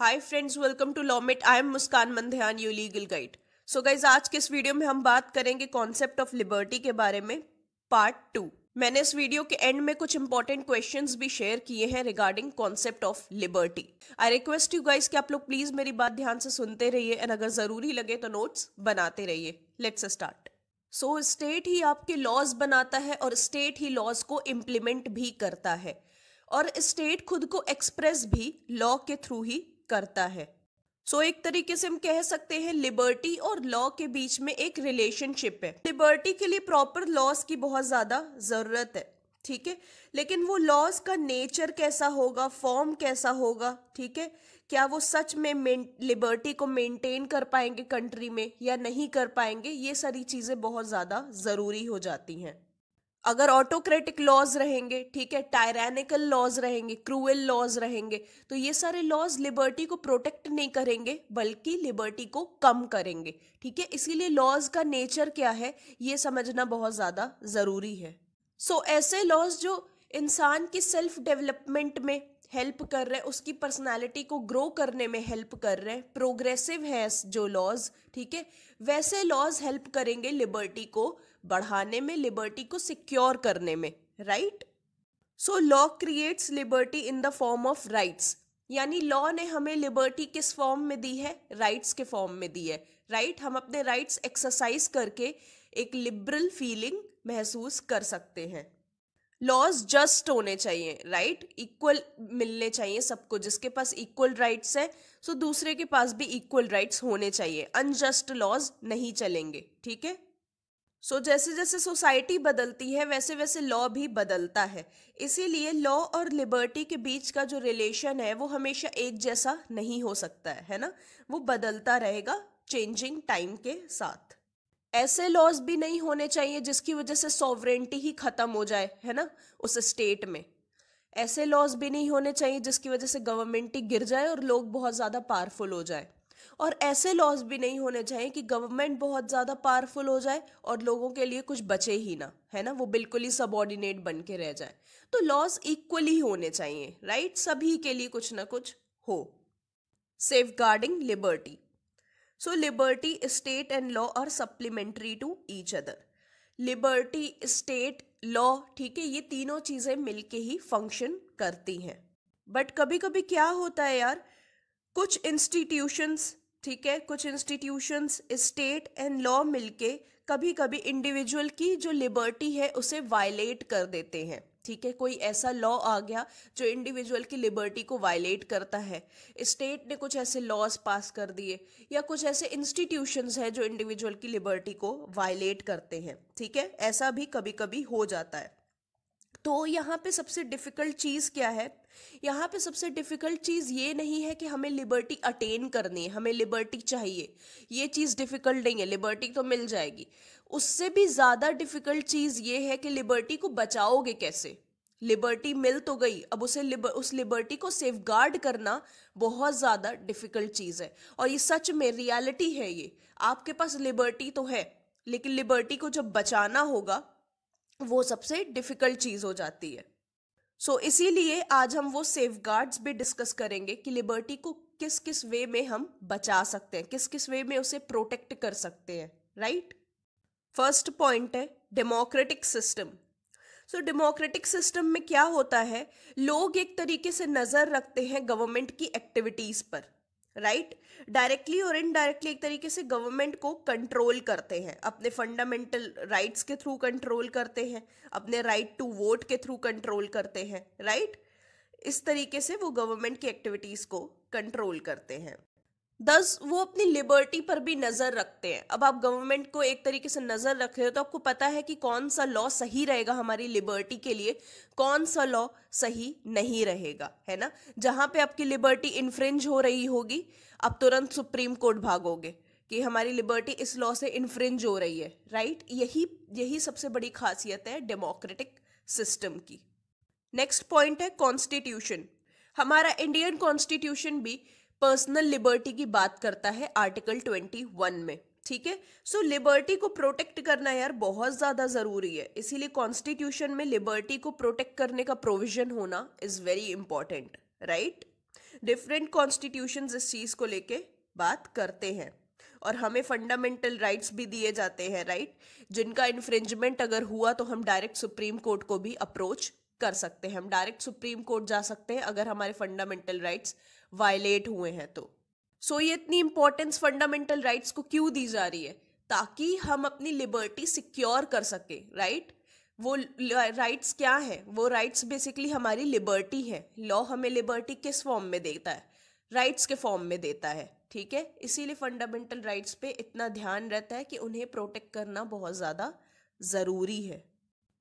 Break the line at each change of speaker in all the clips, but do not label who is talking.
Hi friends welcome to Lawmit I am Muskan Mandhyan you legal guide so guys आज के इस video में हम बात करेंगे कॉन्सेप्ट ऑफ लिबर्टी के बारे में पार्ट टू मैंने इस वीडियो के एंड में कुछ इंपॉर्टेंट क्वेश्चंस भी शेयर किए हैं regarding concept of liberty I request you guys कि आप लोग प्लीज मेरी बात ध्यान से सुनते रहिए एंड अगर जरूरी लगे तो नोट्स बनाते रहिए लेट्स स्टार्ट सो स्टेट ही आपके लॉज बनाता है और स्टेट ही लॉज को इम्प्लीमेंट भी करता है और स्टेट खुद को एक्सप्रेस भी लॉ के थ्रू ही करता है सो so, एक तरीके से हम कह सकते हैं लिबर्टी और लॉ के बीच में एक रिलेशनशिप है लिबर्टी के लिए प्रॉपर लॉस की बहुत ज़्यादा ज़रूरत है ठीक है लेकिन वो लॉस का नेचर कैसा होगा फॉर्म कैसा होगा ठीक है क्या वो सच में लिबर्टी को मेंटेन कर पाएंगे कंट्री में या नहीं कर पाएंगे ये सारी चीज़ें बहुत ज़्यादा ज़रूरी हो जाती हैं अगर ऑटोक्रेटिक लॉज रहेंगे ठीक है टायरेनिकल लॉज रहेंगे क्रूएल लॉज रहेंगे तो ये सारे लॉज लिबर्टी को प्रोटेक्ट नहीं करेंगे बल्कि लिबर्टी को कम करेंगे ठीक है इसीलिए लॉज का नेचर क्या है ये समझना बहुत ज़्यादा ज़रूरी है सो so, ऐसे लॉज जो इंसान की सेल्फ डेवलपमेंट में हेल्प कर रहे हैं उसकी पर्सनालिटी को ग्रो करने में हेल्प कर रहे हैं प्रोग्रेसिव हैं जो लॉज ठीक है वैसे लॉज हेल्प करेंगे लिबर्टी को बढ़ाने में लिबर्टी को सिक्योर करने में right so law creates liberty in the form of rights यानी लॉ ने हमें लिबर्टी किस फॉर्म में दी है राइट्स के फॉर्म में दी है राइट right? हम अपने राइट्स एक्सरसाइज करके एक लिबरल फीलिंग महसूस कर सकते हैं लॉज जस्ट होने चाहिए राइट right? इक्वल मिलने चाहिए सबको जिसके पास इक्वल राइट्स है सो दूसरे के पास भी इक्वल राइट्स होने चाहिए अनजस्ट लॉज नहीं चलेंगे ठीक है सो so, जैसे जैसे सोसाइटी बदलती है वैसे वैसे लॉ भी बदलता है इसीलिए लॉ और लिबर्टी के बीच का जो रिलेशन है वो हमेशा एक जैसा नहीं हो सकता है है ना वो बदलता रहेगा चेंजिंग टाइम के साथ ऐसे लॉज भी नहीं होने चाहिए जिसकी वजह से सॉवरेंटी ही खत्म हो जाए है ना उस स्टेट में ऐसे लॉज भी नहीं होने चाहिए जिसकी वजह से गवर्नमेंट ही गिर जाए और लोग बहुत ज़्यादा पावरफुल हो जाए और ऐसे लॉज भी नहीं होने चाहिए कि गवर्नमेंट बहुत ज़्यादा पावरफुल हो जाए और लोगों के लिए कुछ बचे ही ना है ना वो बिल्कुल ही सबॉर्डिनेट बन के रह जाए तो लॉज इक्वली होने चाहिए राइट सभी के लिए कुछ ना कुछ हो safeguarding liberty so liberty state and law are supplementary to each other liberty state law ठीक है ये तीनों चीज़ें मिलके ही फंक्शन करती हैं बट कभी कभी क्या होता है यार कुछ इंस्टीट्यूशंस ठीक है कुछ इंस्टीट्यूशंस स्टेट एंड लॉ मिलके कभी कभी इंडिविजुअल की जो लिबर्टी है उसे वायलेट कर देते हैं ठीक है कोई ऐसा लॉ आ गया जो इंडिविजुअल की लिबर्टी को वायलेट करता है स्टेट ने कुछ ऐसे लॉज पास कर दिए या कुछ ऐसे इंस्टीट्यूशंस हैं जो इंडिविजुअल की लिबर्टी को वायलेट करते हैं ठीक है ऐसा भी कभी कभी हो जाता है तो यहाँ पे सबसे डिफिकल्ट चीज़ क्या है यहाँ पे सबसे डिफ़िकल्ट चीज़ ये नहीं है कि हमें लिबर्टी अटेन करनी है हमें लिबर्टी चाहिए ये चीज़ डिफ़िकल्ट नहीं है लिबर्टी तो मिल जाएगी उससे भी ज़्यादा डिफ़िकल्ट चीज़ ये है कि लिबर्टी को बचाओगे कैसे लिबर्टी मिल तो गई अब उसे लिब उस लिबर्टी को सेफ गार्ड करना बहुत ज़्यादा डिफ़िकल्ट चीज़ है और ये सच में रियलिटी है ये आपके पास लिबर्टी तो है लेकिन लिबर्टी को जब बचाना होगा वो सबसे डिफ़िकल्ट चीज़ हो जाती है सो so, इसीलिए आज हम वो सेफ भी डिस्कस करेंगे कि लिबर्टी को किस किस वे में हम बचा सकते हैं किस किस वे में उसे प्रोटेक्ट कर सकते हैं राइट फर्स्ट पॉइंट है democratic system so democratic system में क्या होता है लोग एक तरीके से नज़र रखते हैं गवर्नमेंट की एक्टिविटीज़ पर राइट डायरेक्टली और इनडायरेक्टली एक तरीके से गवर्नमेंट को कंट्रोल करते हैं अपने फंडामेंटल राइट्स के थ्रू कंट्रोल करते हैं अपने राइट टू वोट के थ्रू कंट्रोल करते हैं राइट right? इस तरीके से वो गवर्नमेंट की एक्टिविटीज़ को कंट्रोल करते हैं दस वो अपनी लिबर्टी पर भी नज़र रखते हैं अब आप गवर्नमेंट को एक तरीके से नज़र रख रहे हो तो आपको पता है कि कौन सा लॉ सही रहेगा हमारी लिबर्टी के लिए कौन सा लॉ सही नहीं रहेगा है ना जहाँ पे आपकी लिबर्टी इन्फ्रेंज हो रही होगी आप तुरंत सुप्रीम कोर्ट भागोगे कि हमारी लिबर्टी इस लॉ से इन्फ्रिंज हो रही है राइट यही यही सबसे बड़ी खासियत है डेमोक्रेटिक सिस्टम की नेक्स्ट पॉइंट है कॉन्स्टिट्यूशन हमारा इंडियन कॉन्स्टिट्यूशन भी पर्सनल लिबर्टी की बात करता है आर्टिकल 21 में ठीक है सो लिबर्टी को प्रोटेक्ट करना यार बहुत ज़्यादा ज़रूरी है इसीलिए कॉन्स्टिट्यूशन में लिबर्टी को प्रोटेक्ट करने का प्रोविजन होना is very important right different constitution इस चीज़ को लेके बात करते हैं और हमें फंडामेंटल राइट्स भी दिए जाते हैं राइट जिनका इन्फ्रिंजमेंट अगर हुआ तो हम डायरेक्ट सुप्रीम कोर्ट को भी अप्रोच कर सकते हैं हम डायरेक्ट सुप्रीम कोर्ट जा सकते हैं अगर हमारे फंडामेंटल राइट्स वायलेट हुए हैं तो सो so, ये इतनी इंपॉर्टेंस फंडामेंटल राइट्स को क्यों दी जा रही है ताकि हम अपनी लिबर्टी सिक्योर कर सके राइट right? वो राइट्स क्या है वो राइट्स बेसिकली हमारी लिबर्टी है लॉ हमें लिबर्टी किस फॉर्म में देता है राइट्स के फॉर्म में देता है ठीक है इसीलिए फंडामेंटल राइट्स पे इतना ध्यान रहता है कि उन्हें प्रोटेक्ट करना बहुत ज़्यादा ज़रूरी है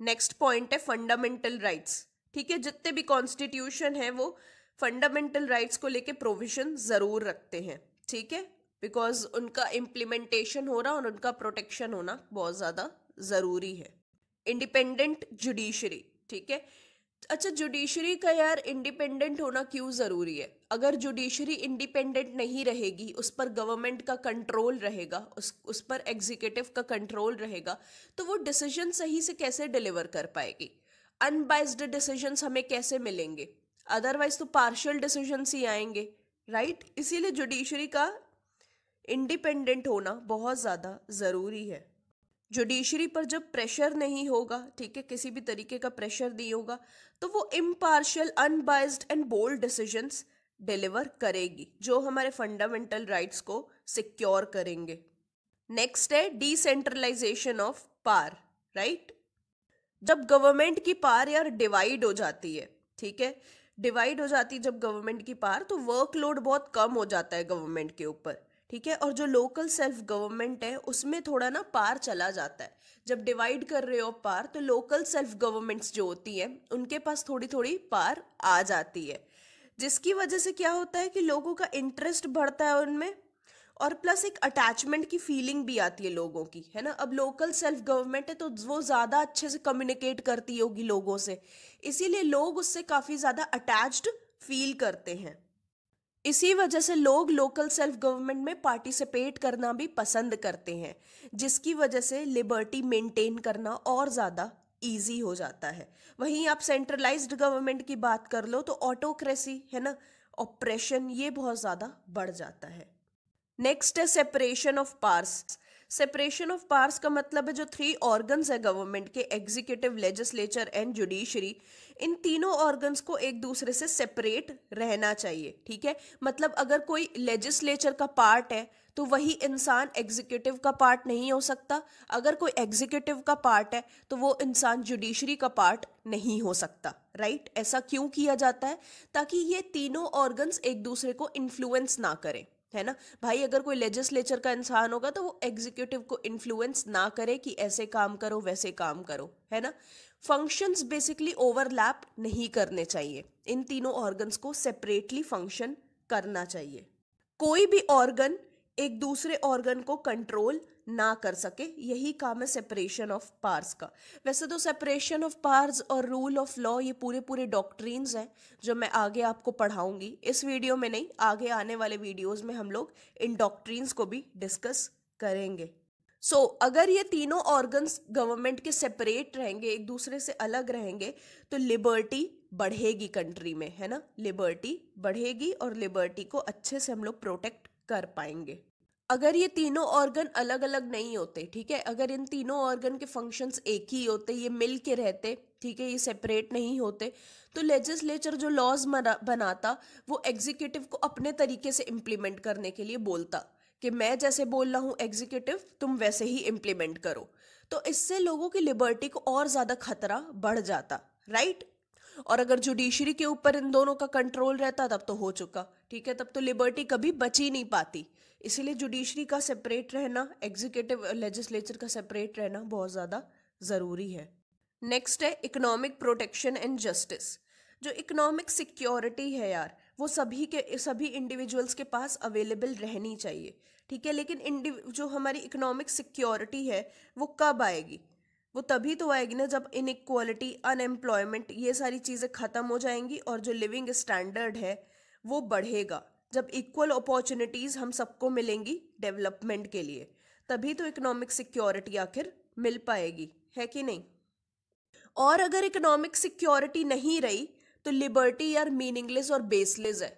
नेक्स्ट पॉइंट है फंडामेंटल राइट्स ठीक है जितने भी कॉन्स्टिट्यूशन है वो फंडामेंटल राइट्स को लेके प्रोविजन ज़रूर रखते हैं ठीक है बिकॉज उनका इम्प्लीमेंटेशन होना और उनका प्रोटेक्शन होना बहुत ज़्यादा ज़रूरी है इंडिपेंडेंट जुडिशरी ठीक है अच्छा जुडिशरी का यार इंडिपेंडेंट होना क्यों ज़रूरी है अगर जुडिशरी इंडिपेंडेंट नहीं रहेगी उस पर गवर्नमेंट का कंट्रोल रहेगा उस उस पर एग्जीक्यूटिव का कंट्रोल रहेगा तो वो डिसीजन सही से कैसे डिलीवर कर पाएगी अनबाइज्ड डिसीजंस हमें कैसे मिलेंगे अदरवाइज तो पार्शियल डिसीजन ही आएंगे राइट right? इसीलिए जुडिशरी का इंडिपेंडेंट होना बहुत ज़्यादा ज़रूरी है जुडिशरी पर जब प्रेशर नहीं होगा ठीक है किसी भी तरीके का प्रेशर नहीं होगा तो वो impartial unbiased and bold decisions deliver करेगी जो हमारे फंडामेंटल राइट्स को सिक्योर करेंगे नेक्स्ट है डिसेंट्रलाइजेशन ऑफ पार राइट जब गवर्नमेंट की पार यार डिवाइड हो जाती है ठीक है डिवाइड हो जाती है जब गवर्नमेंट की पार तो वर्कलोड बहुत कम हो जाता है गवर्नमेंट के ऊपर ठीक है और जो लोकल सेल्फ गवर्नमेंट है उसमें थोड़ा ना पार चला जाता है जब डिवाइड कर रहे हो पार तो लोकल सेल्फ गवर्नमेंट्स जो होती हैं उनके पास थोड़ी थोड़ी पार आ जाती है जिसकी वजह से क्या होता है कि लोगों का इंटरेस्ट बढ़ता है उनमें और प्लस एक अटैचमेंट की फीलिंग भी आती है लोगों की है ना अब लोकल सेल्फ गवर्नमेंट है तो वो ज़्यादा अच्छे से कम्युनिकेट करती होगी लोगों से इसीलिए लोग उससे काफ़ी ज़्यादा अटैच्ड फील करते हैं इसी वजह से लोग लोकल सेल्फ गवर्नमेंट में पार्टिसिपेट करना भी पसंद करते हैं जिसकी वजह से लिबर्टी मेंटेन करना और ज़्यादा ईजी हो जाता है वहीं आप सेंट्रलाइज्ड गवर्नमेंट की बात कर लो तो ऑटोक्रेसी है ना ऑपरेशन ये बहुत ज़्यादा बढ़ जाता है नेक्स्ट है separation of powers separation of powers का मतलब है जो थ्री ऑर्गन्स है गवर्नमेंट के एग्जीक्यूटिव लेजिस्लेचर एंड जुडिशरी इन तीनों ऑर्गन्स को एक दूसरे से सेपरेट रहना चाहिए ठीक है मतलब अगर कोई लेजिस्लेचर का पार्ट है तो वही इंसान एग्जीक्यूटिव का पार्ट नहीं हो सकता अगर कोई एग्जीक्यूटिव का पार्ट है तो वो इंसान जुडिशरी का पार्ट नहीं हो सकता राइट ऐसा क्यों किया जाता है ताकि ये तीनों ऑर्गन्स एक दूसरे को इन्फ्लुएंस ना करें है ना भाई अगर कोई लेजिस्लेचर का इंसान होगा तो वो एग्जीक्यूटिव को इन्फ्लुएंस ना करे कि ऐसे काम करो वैसे काम करो है ना फंक्शंस बेसिकली ओवरलैप नहीं करने चाहिए इन तीनों ऑर्गन्स को सेपरेटली फंक्शन करना चाहिए कोई भी ऑर्गन एक दूसरे ऑर्गन को कंट्रोल ना कर सके यही काम है सेपरेशन ऑफ पार्स का वैसे तो सेपरेशन ऑफ पार्स और रूल ऑफ लॉ ये पूरे पूरे डॉक्ट्रीन्स हैं जो मैं आगे आपको पढ़ाऊंगी इस वीडियो में नहीं आगे आने वाले वीडियोस में हम लोग इन डॉक्ट्रीन्स को भी डिस्कस करेंगे सो so, अगर ये तीनों ऑर्गन्स गवर्नमेंट के सेपरेट रहेंगे एक दूसरे से अलग रहेंगे तो लिबर्टी बढ़ेगी कंट्री में है ना लिबर्टी बढ़ेगी और लिबर्टी को अच्छे से हम लोग प्रोटेक्ट कर पाएंगे अगर ये तीनों ऑर्गन अलग अलग नहीं होते ठीक है अगर इन तीनों ऑर्गन के फंक्शंस एक ही होते ये मिल के रहते ठीक है ये सेपरेट नहीं होते तो लेजिस्लेचर जो लॉज बनाता वो एग्जीक्यूटिव को अपने तरीके से इम्प्लीमेंट करने के लिए बोलता कि मैं जैसे बोल रहा हूँ एग्जीक्यूटिव तुम वैसे ही इम्प्लीमेंट करो तो इससे लोगों की लिबर्टी को और ज़्यादा खतरा बढ़ जाता राइट और अगर जुडिशरी के ऊपर इन दोनों का कंट्रोल रहता तब तो हो चुका ठीक है तब तो लिबर्टी कभी बची नहीं पाती इसीलिए जुडिशरी का सेपरेट रहना एग्जीक्यूटिव लेजिस्लेचर का सेपरेट रहना बहुत ज़्यादा ज़रूरी है नेक्स्ट है इकोनॉमिक प्रोटेक्शन एंड जस्टिस जो इकोनॉमिक सिक्योरिटी है यार वो सभी के सभी इंडिविजुअल्स के पास अवेलेबल रहनी चाहिए ठीक है लेकिन जो हमारी इकोनॉमिक सिक्योरिटी है वो कब आएगी वो तभी तो आएगी ना जब इनक्वालिटी अनएम्प्लॉयमेंट ये सारी चीज़ें ख़त्म हो जाएंगी और जो लिविंग स्टैंडर्ड है वो बढ़ेगा जब इक्वल अपॉर्चुनिटीज़ हम सबको मिलेंगी डेवलपमेंट के लिए तभी तो इकोनॉमिक सिक्योरिटी आखिर मिल पाएगी है कि नहीं और अगर इकोनॉमिक सिक्योरिटी नहीं रही तो लिबर्टी यार मीनिंगलेस और बेसलेस है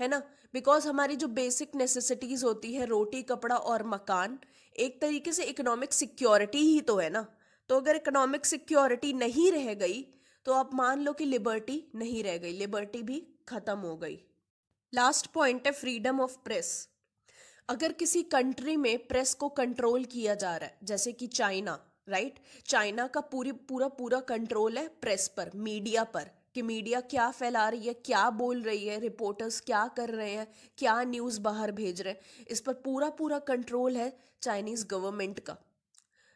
है ना बिकॉज हमारी जो बेसिक नेसेसिटीज़ होती है रोटी कपड़ा और मकान एक तरीके से इकोनॉमिक सिक्योरिटी ही तो है ना तो अगर इकोनॉमिक सिक्योरिटी नहीं रह गई तो आप मान लो कि लिबर्टी नहीं रह गई लिबर्टी भी ख़त्म हो गई लास्ट पॉइंट है फ्रीडम ऑफ प्रेस अगर किसी कंट्री में प्रेस को कंट्रोल किया जा रहा है जैसे कि चाइना राइट चाइना का पूरी पूरा पूरा कंट्रोल है प्रेस पर मीडिया पर कि मीडिया क्या फैला रही है क्या बोल रही है रिपोर्टर्स क्या कर रहे हैं क्या न्यूज़ बाहर भेज रहे हैं इस पर पूरा पूरा कंट्रोल है चाइनीज़ गवर्नमेंट का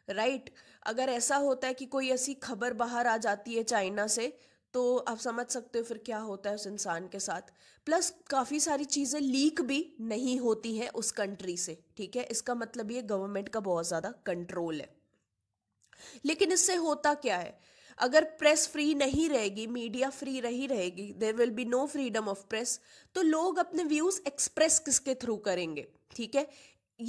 राइट right? अगर ऐसा होता है कि कोई ऐसी खबर बाहर आ जाती है चाइना से तो आप समझ सकते हो फिर क्या होता है उस इंसान के साथ प्लस काफ़ी सारी चीज़ें लीक भी नहीं होती हैं उस कंट्री से ठीक है इसका मतलब ये गवर्नमेंट का बहुत ज़्यादा कंट्रोल है लेकिन इससे होता क्या है अगर प्रेस फ्री नहीं रहेगी मीडिया फ्री रही रहेगी there will be no freedom of press तो लोग अपने व्यूज़ एक्सप्रेस किसके थ्रू करेंगे ठीक है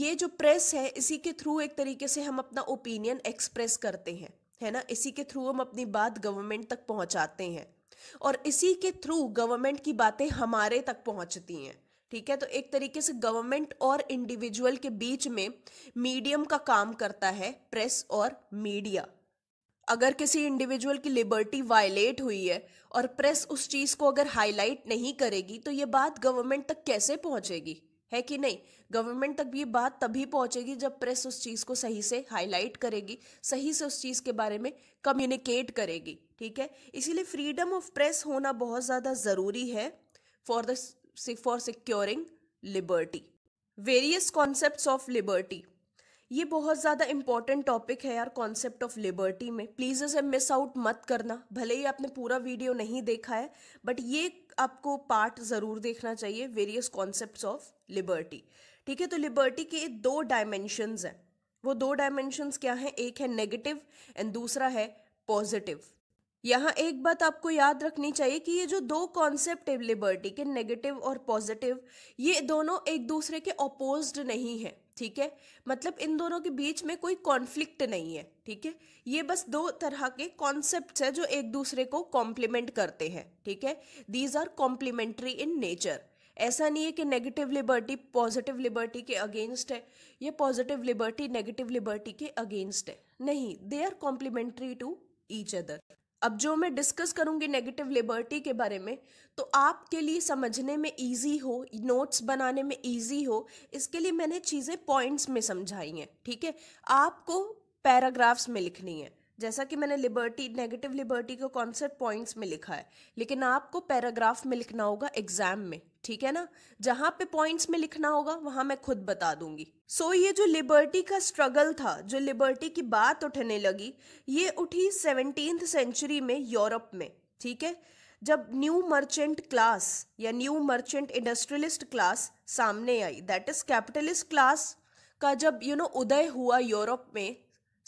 ये जो प्रेस है इसी के थ्रू एक तरीके से हम अपना ओपिनियन एक्सप्रेस करते हैं है ना इसी के थ्रू हम अपनी बात गवर्नमेंट तक पहुंचाते हैं और इसी के थ्रू गवर्नमेंट की बातें हमारे तक पहुंचती हैं ठीक है तो एक तरीके से गवर्नमेंट और इंडिविजुअल के बीच में मीडियम का काम करता है प्रेस और मीडिया अगर किसी इंडिविजुअल की लिबर्टी वायलेट हुई है और प्रेस उस चीज़ को अगर हाईलाइट नहीं करेगी तो ये बात गवर्नमेंट तक कैसे पहुंचेगी है कि नहीं गवर्नमेंट तक भी ये बात तभी पहुंचेगी जब प्रेस उस चीज़ को सही से हाईलाइट करेगी सही से उस चीज़ के बारे में कम्युनिकेट करेगी ठीक है इसीलिए फ्रीडम ऑफ प्रेस होना बहुत ज़्यादा ज़रूरी है for the for securing liberty various concept of liberty ये बहुत ज़्यादा इंपॉर्टेंट टॉपिक है यार कॉन्सेप्ट ऑफ लिबर्टी में प्लीज़ इसे मिस आउट मत करना भले ही आपने पूरा वीडियो नहीं देखा है बट ये आपको पार्ट ज़रूर देखना चाहिए वेरियस कॉन्सेप्ट ऑफ लिबर्टी ठीक है तो लिबर्टी के दो डायमेंशनस हैं वो दो डायमेंशनस क्या हैं एक है नेगेटिव एंड दूसरा है पॉजिटिव यहाँ एक बात आपको याद रखनी चाहिए कि ये जो दो कॉन्सेप्ट है लिबर्टी के नेगेटिव और पॉजिटिव ये दोनों एक दूसरे के अपोज्ड नहीं है ठीक है मतलब इन दोनों के बीच में कोई कॉन्फ्लिक्ट नहीं है ठीक है ये बस दो तरह के कॉन्सेप्ट है जो एक दूसरे को कॉम्प्लीमेंट करते हैं ठीक है these are complementary in nature ऐसा नहीं है कि नेगेटिव लिबर्टी पॉजिटिव लिबर्टी के अगेंस्ट है या पॉजिटिव लिबर्टी नेगेटिव लिबर्टी के अगेंस्ट है नहीं they are complementary to each other अब जो मैं डिस्कस करूँगी नेगेटिव लिबर्टी के बारे में तो आपके लिए समझने में इजी हो नोट्स बनाने में इजी हो इसके लिए मैंने चीज़ें पॉइंट्स में समझाई हैं ठीक है आपको पैराग्राफ्स में लिखनी है जैसा कि मैंने लिबर्टी नेगेटिव लिबर्टी को कॉन्सेप्ट पॉइंट्स में लिखा है लेकिन आपको पैराग्राफ में लिखना होगा एग्जाम में ठीक है ना जहां पे पॉइंट्स में लिखना होगा वहां मैं खुद बता दूंगी सो so, ये जो लिबर्टी का स्ट्रगल था जो लिबर्टी की बात उठने लगी ये उठी सेवनटीन सेंचुरी में यूरोप में ठीक है जब न्यू मर्चेंट क्लास या न्यू मर्चेंट इंडस्ट्रियलिस्ट क्लास सामने आई दैट इज कैपिटलिस्ट क्लास का जब यू you नो know, उदय हुआ यूरोप में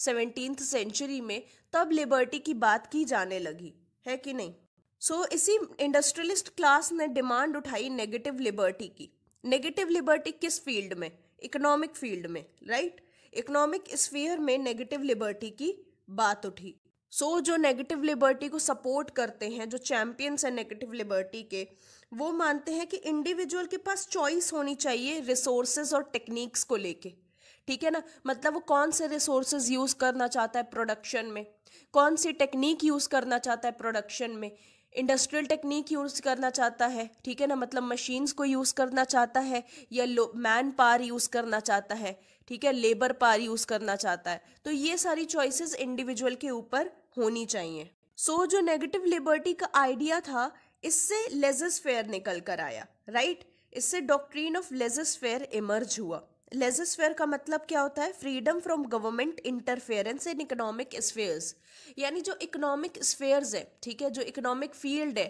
सेवनटीन्थ सेंचुरी में तब लिबर्टी की बात की जाने लगी है कि नहीं सो so, इसी इंडस्ट्रियलिस्ट क्लास ने डिमांड उठाई नेगेटिव लिबर्टी की नेगेटिव लिबर्टी किस फील्ड में इकोनॉमिक फील्ड में राइट इकोनॉमिक स्फीयर में नेगेटिव लिबर्टी की बात उठी सो so, जो नेगेटिव लिबर्टी को सपोर्ट करते हैं जो चैम्पियंस हैं नेगेटिव लिबर्टी के वो मानते हैं कि इंडिविजुअल के पास चॉइस होनी चाहिए रिसोर्सेज और टेक्निक्स को लेके ठीक है ना मतलब वो कौन से रिसोर्सेज यूज़ करना चाहता है प्रोडक्शन में कौन सी टेक्निक यूज़ करना चाहता है प्रोडक्शन में इंडस्ट्रियल टेक्निक यूज़ करना चाहता है ठीक है ना मतलब मशीन्स को यूज़ करना चाहता है या मैन पार यूज़ करना चाहता है ठीक है लेबर पार यूज़ करना चाहता है तो ये सारी चॉइसेस इंडिविजुअल के ऊपर होनी चाहिए सो so, जो नेगेटिव लिबर्टी का आइडिया था इससे लेजस फेयर निकल कर आया राइट right? इससे doctrine of laissez faire emerge हुआ लेजस्फेयर का मतलब क्या होता है freedom from government interference in economic spheres यानी जो इकोनॉमिक स्फेयर्स है ठीक है जो इकोनॉमिक फील्ड है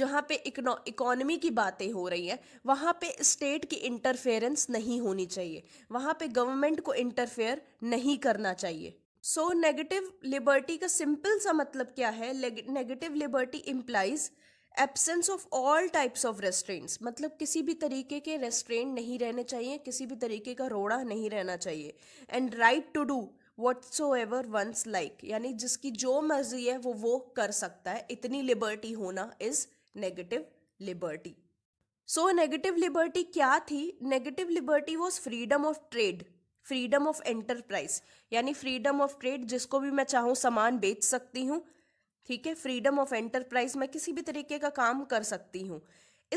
जहाँ पे इकोनॉमी की बातें हो रही हैं वहाँ पे स्टेट की इंटरफेरेंस नहीं होनी चाहिए वहाँ पे गवर्नमेंट को इंटरफेयर नहीं करना चाहिए सो नेगेटिव लिबर्टी का सिंपल सा मतलब क्या है negative liberty implies absence of all types of restraints मतलब किसी भी तरीके के रेस्ट्रेंट नहीं रहने चाहिए किसी भी तरीके का रोड़ा नहीं रहना चाहिए and right to do whatsoever one's like यानी जिसकी जो मर्जी है वो वो कर सकता है इतनी लिबर्टी होना is negative liberty so negative liberty क्या थी negative liberty was freedom of trade freedom of enterprise यानी फ्रीडम ऑफ ट्रेड जिसको भी मैं चाहूँ सामान बेच सकती हूँ ठीक है फ्रीडम ऑफ एंटरप्राइज मैं किसी भी तरीके का काम कर सकती हूँ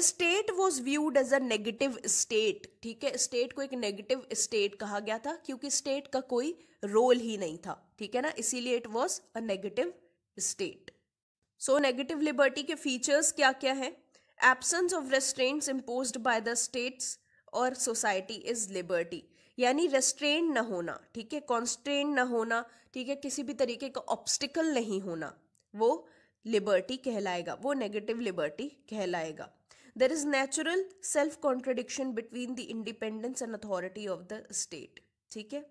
state was viewed as a negative state ठीक है स्टेट को एक नेगेटिव स्टेट कहा गया था क्योंकि स्टेट का कोई रोल ही नहीं था ठीक है ना इसीलिए it was a negative state so negative liberty के फीचर्स क्या क्या है absence of restraint impose by the states और सोसाइटी इज लिबर्टी यानी रेस्ट्रेन न होना ठीक है कॉन्स्ट्रेन न होना ठीक है किसी भी तरीके का ऑब्स्टिकल नहीं होना वो लिबर्टी कहलाएगा वो नेगेटिव लिबर्टी कहलाएगा there is natural self contradiction between the independence and authority of the state ठीक है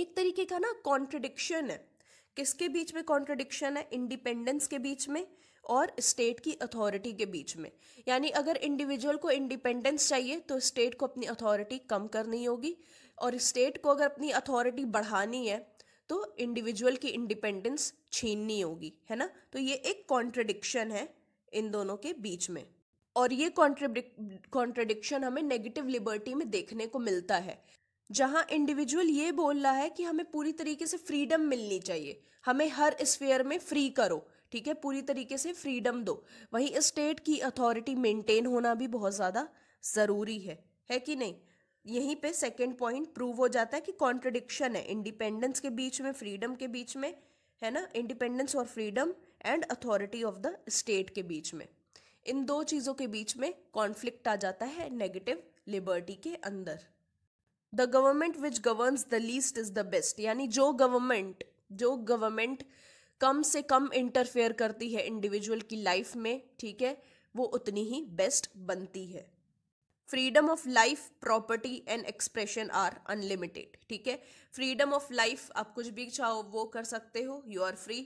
एक तरीके का ना कॉन्ट्रडिक्शन है किसके बीच में कॉन्ट्रडिक्शन है इंडिपेंडेंस के बीच में और स्टेट की अथॉरिटी के बीच में यानी अगर इंडिविजुअल को इंडिपेंडेंस चाहिए तो स्टेट को अपनी अथॉरिटी कम करनी होगी और स्टेट को अगर अपनी अथॉरिटी बढ़ानी है तो इंडिविजुअल की इंडिपेंडेंस छीननी होगी है ना तो ये एक कॉन्ट्रडिक्शन है इन दोनों के बीच में और ये कॉन्ट्रडिक्शन हमें नेगेटिव लिबर्टी में देखने को मिलता है जहाँ इंडिविजुअल ये बोल रहा है कि हमें पूरी तरीके से फ्रीडम मिलनी चाहिए हमें हर स्फेयर में फ्री करो ठीक है पूरी तरीके से फ्रीडम दो वहीं स्टेट की अथॉरिटी मेंटेन होना भी बहुत ज़्यादा ज़रूरी है है कि नहीं यहीं पे सेकंड पॉइंट प्रूव हो जाता है कि कॉन्ट्रडिक्शन है इंडिपेंडेंस के बीच में फ्रीडम के बीच में है ना इंडिपेंडेंस और freedom and authority of the state के बीच में इन दो चीज़ों के बीच में कॉन्फ्लिक्ट आ जाता है नेगेटिव लिबर्टी के अंदर the government which governs the least is the best यानी जो गवर्नमेंट जो गवर्नमेंट कम से कम इंटरफेयर करती है इंडिविजुअल की लाइफ में ठीक है वो उतनी ही बेस्ट बनती है freedom of life property and expression are unlimited ठीक है फ्रीडम ऑफ लाइफ आप कुछ भी चाहो वो कर सकते हो you are free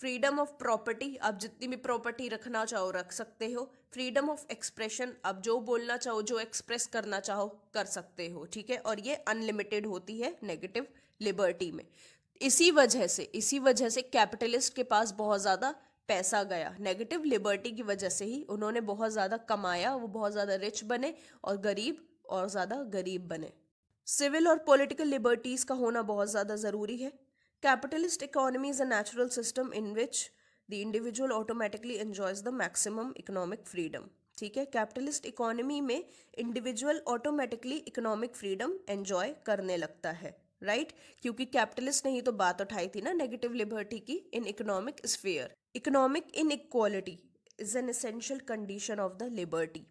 freedom of property आप जितनी भी प्रॉपर्टी रखना चाहो रख सकते हो फ्रीडम ऑफ एक्सप्रेशन आप जो बोलना चाहो जो एक्सप्रेस करना चाहो कर सकते हो ठीक है और ये अनलिमिटेड होती है नेगेटिव लिबर्टी में इसी वजह से इसी वजह से कैपिटलिस्ट के पास बहुत ज़्यादा पैसा गया नेगेटिव लिबर्टी की वजह से ही उन्होंने बहुत ज़्यादा कमाया वो बहुत ज़्यादा रिच बने और गरीब और ज़्यादा गरीब बने सिविल और पॉलिटिकल लिबर्टीज़ का होना बहुत ज़्यादा ज़रूरी है capitalist economy is a natural system in which the individual automatically enjoys the maximum economic freedom ठीक है कैपिटलिस्ट इकोनॉमी में individual automatically economic freedom enjoy करने लगता है राइट right? क्योंकि कैपिटलिस्ट ने ही तो बात उठाई थी ना नेगेटिव लिबर्टी की in economic sphere inequality is an essential condition of the liberty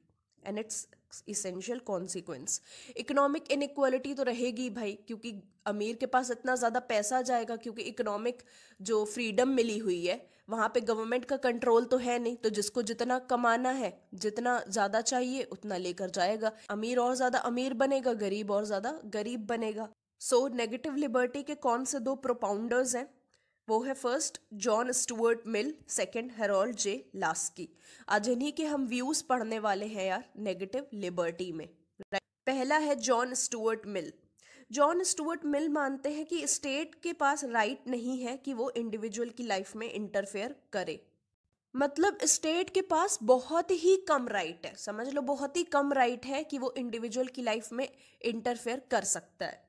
and its essential consequence economic equality तो रहेगी भाई क्योंकि अमीर के पास इतना ज़्यादा पैसा जाएगा क्योंकि इकोनॉमिक जो फ्रीडम मिली हुई है वहाँ पे गवर्नमेंट का कंट्रोल तो है नहीं तो जिसको जितना कमाना है जितना ज़्यादा चाहिए उतना लेकर जाएगा अमीर और ज़्यादा अमीर बनेगा गरीब और ज़्यादा गरीब बनेगा सो नेगेटिव लिबर्टी के कौन से दो प्रोपाउंडर्स हैं वो है first John Stuart Mill second Harold J Laski आज इन्हीं के हम व्यूज पढ़ने वाले हैं यार नेगेटिव लिबर्टी में पहला है John Stuart Mill John Stuart Mill मानते हैं कि स्टेट के पास राइट नहीं है कि वो इंडिविजुअल की लाइफ में इंटरफेयर करे मतलब स्टेट के पास बहुत ही कम राइट है समझ लो बहुत ही कम राइट है कि वो इंडिविजुअल की लाइफ में इंटरफेयर कर सकता है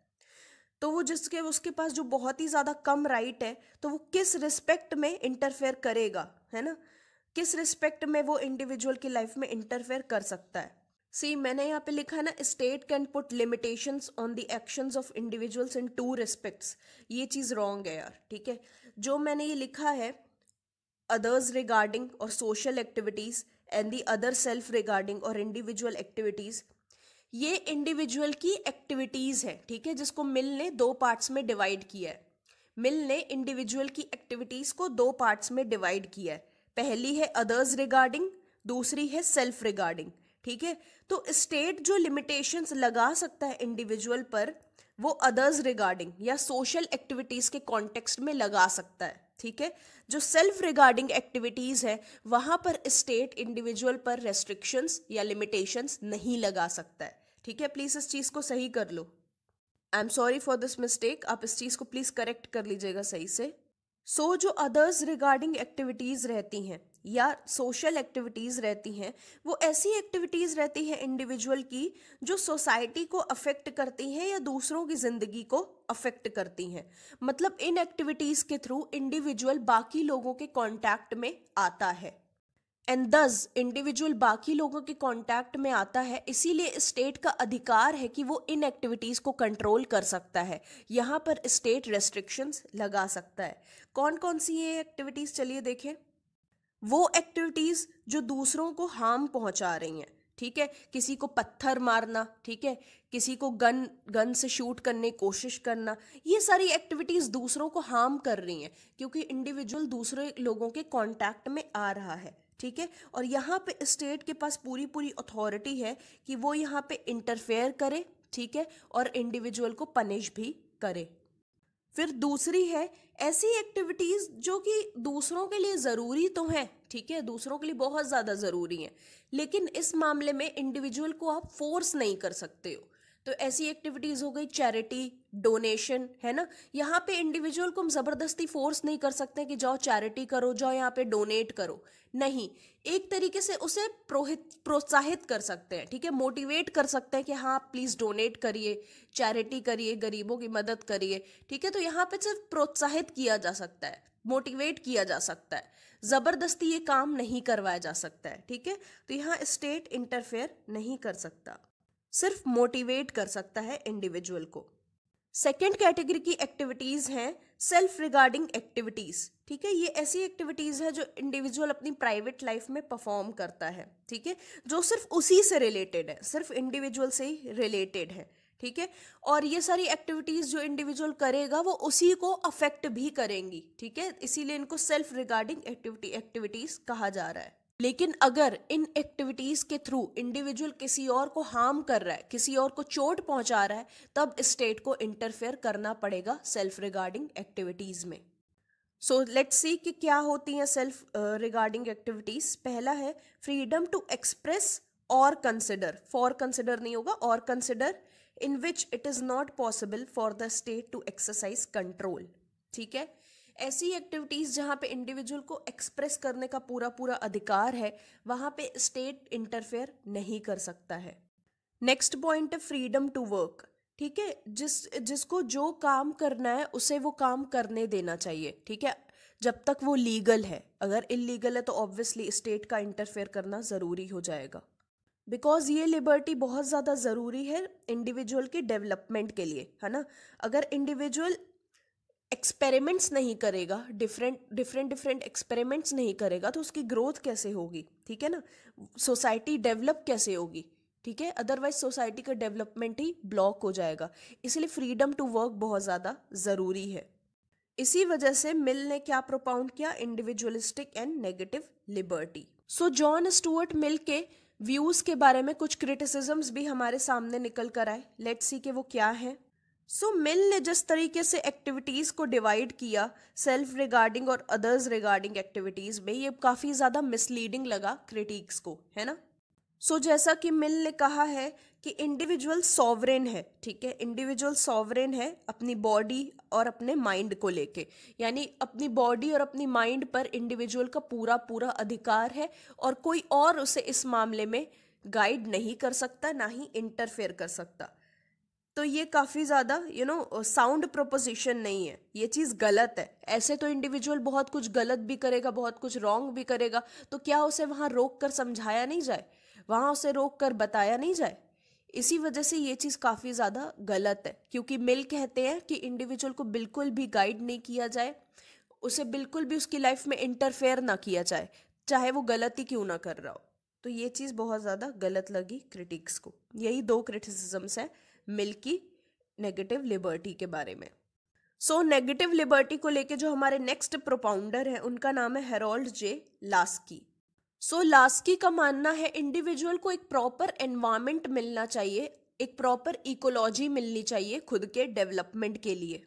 तो वो जिसके उसके पास जो बहुत ही ज़्यादा कम राइट है तो वो किस रिस्पेक्ट में इंटरफेयर करेगा है ना किस रिस्पेक्ट में वो इंडिविजुअल की लाइफ में इंटरफेयर कर सकता है सी मैंने यहाँ पे लिखा है ना state can put limitation on the action of individuals in two respects ये चीज़ रॉन्ग है यार ठीक है जो मैंने ये लिखा है अदर्स रिगार्डिंग और social activities and the other self regarding और इंडिविजुअल एक्टिविटीज़ ये इंडिविजुअल की एक्टिविटीज है ठीक है जिसको मिल ने दो पार्ट्स में डिवाइड किया है मिल ने इंडिविजुअल की एक्टिविटीज को दो पार्ट्स में डिवाइड किया है पहली है अदर्स रिगार्डिंग दूसरी है सेल्फ रिगार्डिंग ठीक है तो स्टेट जो लिमिटेशंस लगा सकता है इंडिविजुअल पर वो अदर्स रिगार्डिंग या सोशल एक्टिविटीज के कॉन्टेक्स्ट में लगा सकता है ठीक है जो सेल्फ रिगार्डिंग एक्टिविटीज़ है वहाँ पर स्टेट इंडिविजुअल पर रेस्ट्रिक्शंस या लिमिटेशंस नहीं लगा सकता है ठीक है प्लीज़ इस चीज़ को सही कर लो I am sorry for this mistake आप इस चीज़ को प्लीज़ करेक्ट कर लीजिएगा सही से सो so, जो अदर्स रिगार्डिंग एक्टिविटीज़ रहती हैं या सोशल एक्टिविटीज़ रहती हैं वो ऐसी एक्टिविटीज़ रहती हैं इंडिविजुअल की जो सोसाइटी को अफेक्ट करती हैं या दूसरों की ज़िंदगी को अफेक्ट करती हैं मतलब इन एक्टिविटीज़ के थ्रू इंडिविजुअल बाकी लोगों के कॉन्टैक्ट में आता है एंड दस इंडिविजुअल बाकी लोगों के कॉन्टैक्ट में आता है इसीलिए स्टेट का अधिकार है कि वो इन एक्टिविटीज़ को कंट्रोल कर सकता है यहाँ पर स्टेट रेस्ट्रिक्शंस लगा सकता है कौन कौन सी ये एक्टिविटीज़ चलिए देखें वो एक्टिविटीज़ जो दूसरों को हार्म पहुंचा रही हैं ठीक है किसी को पत्थर मारना ठीक है किसी को गन गन से शूट करने कोशिश करना ये सारी एक्टिविटीज़ दूसरों को हार्म कर रही हैं क्योंकि इंडिविजुअल दूसरे लोगों के कांटेक्ट में आ रहा है ठीक है और यहाँ पे स्टेट के पास पूरी पूरी अथॉरिटी है कि वो यहाँ पे इंटरफेयर करे ठीक है और इंडिविजुअल को पनिश भी करे फिर दूसरी है ऐसी एक्टिविटीज़ जो कि दूसरों के लिए ज़रूरी तो हैं ठीक है दूसरों के लिए बहुत ज़्यादा ज़रूरी हैं लेकिन इस मामले में इंडिविजुअल को आप फोर्स नहीं कर सकते हो तो ऐसी एक्टिविटीज़ हो गई चैरिटी डोनेशन है ना यहाँ पे इंडिविजुअल को हम ज़बरदस्ती फोर्स नहीं कर सकते कि जाओ चैरिटी करो जाओ यहाँ पे डोनेट करो नहीं एक तरीके से उसे प्रोहित प्रोत्साहित कर सकते हैं ठीक है मोटिवेट कर सकते हैं कि हाँ प्लीज़ डोनेट करिए चैरिटी करिए गरीबों की मदद करिए ठीक है तो यहाँ पे सिर्फ प्रोत्साहित किया जा सकता है मोटिवेट किया जा सकता है ज़बरदस्ती ये काम नहीं करवाया जा सकता है ठीक है तो यहाँ स्टेट इंटरफेयर नहीं कर सकता सिर्फ मोटिवेट कर सकता है इंडिविजुअल को सेकेंड कैटेगरी की एक्टिविटीज़ हैं सेल्फ रिगार्डिंग एक्टिविटीज़ ठीक है ये ऐसी एक्टिविटीज़ है जो इंडिविजुअल अपनी प्राइवेट लाइफ में परफॉर्म करता है ठीक है जो सिर्फ उसी से रिलेटेड है सिर्फ इंडिविजुअल से ही रिलेटेड है ठीक है और ये सारी एक्टिविटीज़ जो इंडिविजुअल करेगा वो उसी को अफेक्ट भी करेंगी ठीक है इसीलिए इनको सेल्फ रिगार्डिंग एक्टिविटी एक्टिविटीज़ कहा जा रहा है लेकिन अगर इन एक्टिविटीज़ के थ्रू इंडिविजुअल किसी और को हार्म कर रहा है किसी और को चोट पहुंचा रहा है तब स्टेट को इंटरफेयर करना पड़ेगा सेल्फ रिगार्डिंग एक्टिविटीज़ में सो लेट्स सी कि क्या होती हैं सेल्फ रिगार्डिंग एक्टिविटीज़ पहला है फ्रीडम टू एक्सप्रेस और कंसिडर फॉर कंसिडर नहीं होगा और consider in which it is not possible for the state to exercise control ठीक है ऐसी एक्टिविटीज़ जहाँ पे इंडिविजुअल को एक्सप्रेस करने का पूरा पूरा अधिकार है वहाँ पे स्टेट इंटरफेयर नहीं कर सकता है नेक्स्ट पॉइंट है फ्रीडम टू वर्क ठीक है जिस जिसको जो काम करना है उसे वो काम करने देना चाहिए ठीक है जब तक वो लीगल है अगर इलीगल है तो ऑब्वियसली स्टेट का इंटरफेयर करना ज़रूरी हो जाएगा बिकॉज ये लिबर्टी बहुत ज़्यादा ज़रूरी है इंडिविजुअल के डेवलपमेंट के लिए है ना अगर इंडिविजुअल एक्सपेरिमेंट्स नहीं करेगा डिफरेंट डिफरेंट डिफरेंट एक्सपेरिमेंट्स नहीं करेगा तो उसकी ग्रोथ कैसे होगी ठीक है ना सोसाइटी डेवलप कैसे होगी ठीक है अदरवाइज सोसाइटी का डेवलपमेंट ही ब्लॉक हो जाएगा इसलिए फ्रीडम टू वर्क बहुत ज़्यादा ज़रूरी है इसी वजह से मिल ने क्या प्रोपाउंड किया individualistic and negative liberty so John Stuart Mill के व्यूज़ के बारे में कुछ क्रिटिसिजम्स भी हमारे सामने निकल कर आए लेट्स सी के वो क्या हैं सो so, मिल ने जिस तरीके से एक्टिविटीज़ को डिवाइड किया सेल्फ रिगार्डिंग और अदर्स रिगार्डिंग एक्टिविटीज़ में ये काफ़ी ज़्यादा मिसलीडिंग लगा क्रिटिक्स को है ना सो so, जैसा कि मिल ने कहा है कि इंडिविजुअल सॉवरेन है ठीक है इंडिविजुअल सॉवरेन है अपनी बॉडी और अपने माइंड को लेके यानी अपनी बॉडी और अपनी माइंड पर इंडिविजुअल का पूरा पूरा अधिकार है और कोई और उसे इस मामले में गाइड नहीं कर सकता ना ही इंटरफेयर कर सकता तो ये काफ़ी ज़्यादा यू नो साउंड प्रोपोजिशन नहीं है ये चीज़ गलत है ऐसे तो इंडिविजुअल बहुत कुछ गलत भी करेगा बहुत कुछ रॉन्ग भी करेगा तो क्या उसे वहाँ रोक कर समझाया नहीं जाए वहाँ उसे रोक कर बताया नहीं जाए इसी वजह से ये चीज़ काफ़ी ज़्यादा गलत है क्योंकि मिल कहते हैं कि इंडिविजुअल को बिल्कुल भी गाइड नहीं किया जाए उसे बिल्कुल भी उसकी लाइफ में इंटरफेयर ना किया जाए चाहे वो गलती क्यों ना कर रहा हो तो ये चीज़ बहुत ज़्यादा गलत लगी क्रिटिक्स को यही दो क्रिटिसिजम्स हैं मिल की नेगेटिव लिबर्टी के बारे में सो नेगेटिव लिबर्टी को लेके जो हमारे नेक्स्ट प्रोपाउंडर हैं उनका नाम है Harold J Laski so so, Laski का मानना है इंडिविजुअल को एक प्रॉपर एनवायरमेंट मिलना चाहिए एक प्रॉपर इकोलॉजी मिलनी चाहिए खुद के डेवलपमेंट के लिए